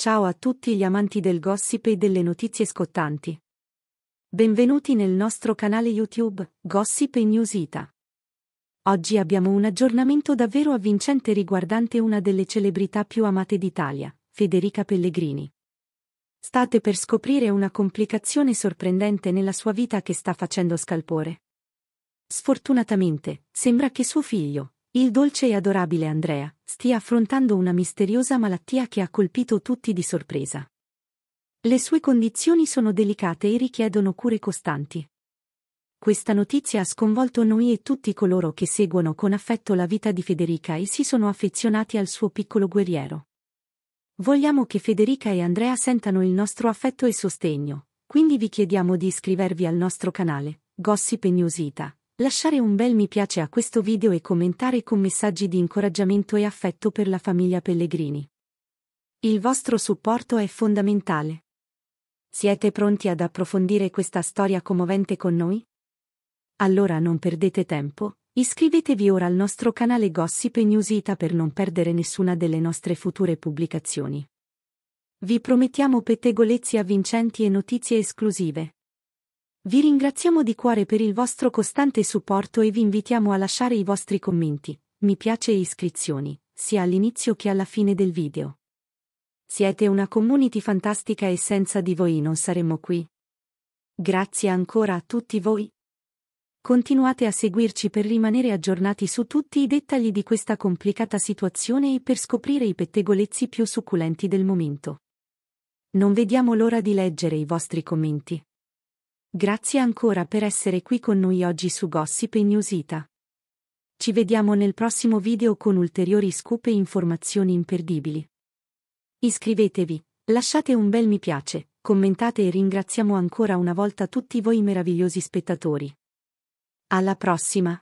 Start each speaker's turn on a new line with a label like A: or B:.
A: Ciao a tutti gli amanti del gossip e delle notizie scottanti. Benvenuti nel nostro canale YouTube, Gossip e Newsita. Oggi abbiamo un aggiornamento davvero avvincente riguardante una delle celebrità più amate d'Italia, Federica Pellegrini. State per scoprire una complicazione sorprendente nella sua vita che sta facendo scalpore. Sfortunatamente, sembra che suo figlio, il dolce e adorabile Andrea stia affrontando una misteriosa malattia che ha colpito tutti di sorpresa. Le sue condizioni sono delicate e richiedono cure costanti. Questa notizia ha sconvolto noi e tutti coloro che seguono con affetto la vita di Federica e si sono affezionati al suo piccolo guerriero. Vogliamo che Federica e Andrea sentano il nostro affetto e sostegno, quindi vi chiediamo di iscrivervi al nostro canale, Gossip News Ita, Lasciare un bel mi piace a questo video e commentare con messaggi di incoraggiamento e affetto per la famiglia Pellegrini. Il vostro supporto è fondamentale. Siete pronti ad approfondire questa storia commovente con noi? Allora non perdete tempo, iscrivetevi ora al nostro canale Gossip News Ita per non perdere nessuna delle nostre future pubblicazioni. Vi promettiamo pettegolezzi avvincenti e notizie esclusive. Vi ringraziamo di cuore per il vostro costante supporto e vi invitiamo a lasciare i vostri commenti, mi piace e iscrizioni, sia all'inizio che alla fine del video. Siete una community fantastica e senza di voi non saremmo qui. Grazie ancora a tutti voi. Continuate a seguirci per rimanere aggiornati su tutti i dettagli di questa complicata situazione e per scoprire i pettegolezzi più succulenti del momento. Non vediamo l'ora di leggere i vostri commenti. Grazie ancora per essere qui con noi oggi su Gossip e Newsita. Ci vediamo nel prossimo video con ulteriori scoop e informazioni imperdibili. Iscrivetevi, lasciate un bel mi piace, commentate e ringraziamo ancora una volta tutti voi meravigliosi spettatori. Alla prossima!